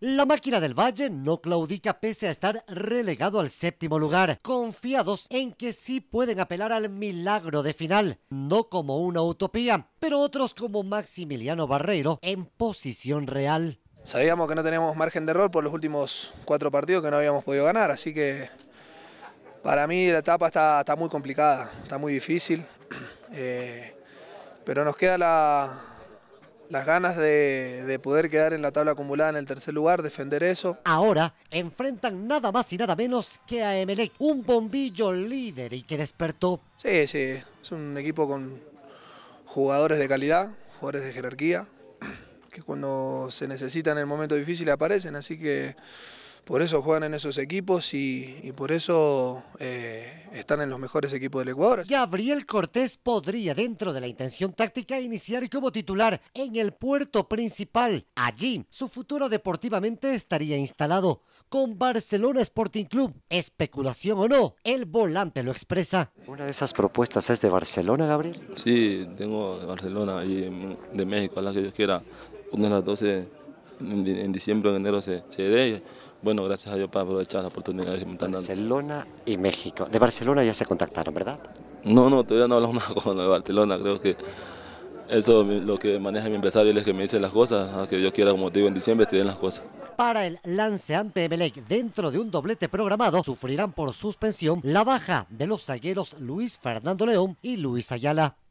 La máquina del Valle no claudica pese a estar relegado al séptimo lugar, confiados en que sí pueden apelar al milagro de final, no como una utopía, pero otros como Maximiliano Barreiro en posición real. Sabíamos que no teníamos margen de error por los últimos cuatro partidos que no habíamos podido ganar, así que para mí la etapa está, muy complicada, está muy difícil, eh, pero nos queda la, las ganas de, poder quedar en la tabla acumulada en el tercer lugar, defender eso. Ahora enfrentan nada más y nada menos que a Emelec, un bombillo líder y que despertó. Sí, sí, es un equipo con jugadores de calidad, jugadores de jerarquía, que cuando se necesitan en el momento difícil aparecen, así que por eso juegan en esos equipos y, por eso eh, están en los mejores equipos del Ecuador. Gabriel Cortés podría, dentro de la intención táctica, iniciar como titular en el puerto principal. Allí, su futuro deportivamente estaría instalado con Barcelona Sporting Club. Especulación o no, el volante lo expresa. ¿Una de esas propuestas es de Barcelona, Gabriel? Sí, tengo de Barcelona y de México, a la que yo quiera. Una de las 12 en, diciembre o en enero se, se dé. Bueno, gracias a Dios para aprovechar la oportunidad. que Barcelona y México. De Barcelona ya se contactaron, ¿verdad? No, no, todavía no hablamos nada con de Barcelona. Creo que eso lo que maneja mi empresario, él es que me dice las cosas. que yo quiera, como te digo, en diciembre te las cosas. Para el lance ante Emelec dentro de un doblete programado, sufrirán por suspensión la baja de los zagueros Luis Fernando León y Luis Ayala.